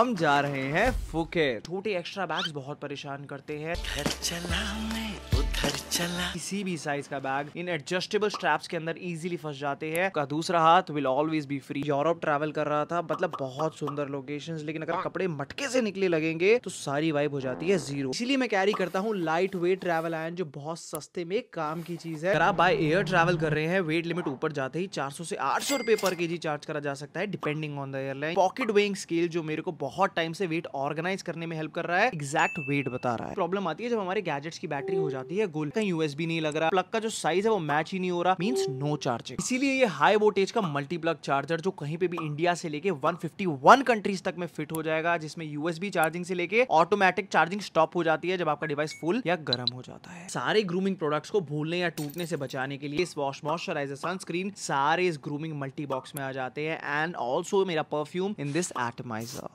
हम जा रहे हैं फुके छोटे एक्स्ट्रा बैग्स बहुत परेशान करते हैं चला चलना किसी भी साइज का बैग इन एडजस्टेबल स्ट्रैप्स के अंदर इजीली फंस जाते हैं का दूसरा हाथ will always be free Europe travel कर रहा था मतलब बहुत सुंदर लोकेशंस लेकिन अगर हाँ। कपड़े मटके से निकले लगेंगे तो सारी वाइब हो जाती है जीरो इसीलिए मैं कैरी करता हूँ लाइट वेट ट्रैवल आयन जो बहुत सस्ते में काम की चीज है अगर आप बाय एयर ट्रैवल कर रहे हैं वेट लिमिट ऊपर जाते ही चार से आठ रुपए पर के चार्ज करा जा सकता है depending on the airline pocket weighing scale जो मेरे को बहुत टाइम से वेट ऑर्गेनाइज करने में हेल्प कर रहा है एग्जैक्ट वेट बता रहा है प्रॉब्लम आती है जब हमारे गैजेट्स की बैटरी हो जाती है गोल कहीं यूएसबी नहीं लग रहा प्लग का जो साइज है वो मैच ही नहीं हो रहा मीन्स नो चार्जिंग इसीलिए ये हाई वोल्टेज का मल्टी प्लग चार्जर जो कहीं पे भी इंडिया से लेके 151 कंट्रीज तक में फिट हो जाएगा जिसमें यूएसबी चार्जिंग से लेके ऑटोमेटिक चार्जिंग स्टॉप हो जाती है जब आपका डिवाइस फुल या गर्म हो जाता है सारे ग्रूमिंग प्रोडक्ट्स को भूलने या टूटने से बचाने के लिए इस वॉश मॉइस्चराइजर सनस्क्रीन सारे इस ग्रूमिंग मल्टी बॉक्स में आ जाते हैं एंड ऑल्सो मेरा परफ्यूम इन दिस एटमाइजर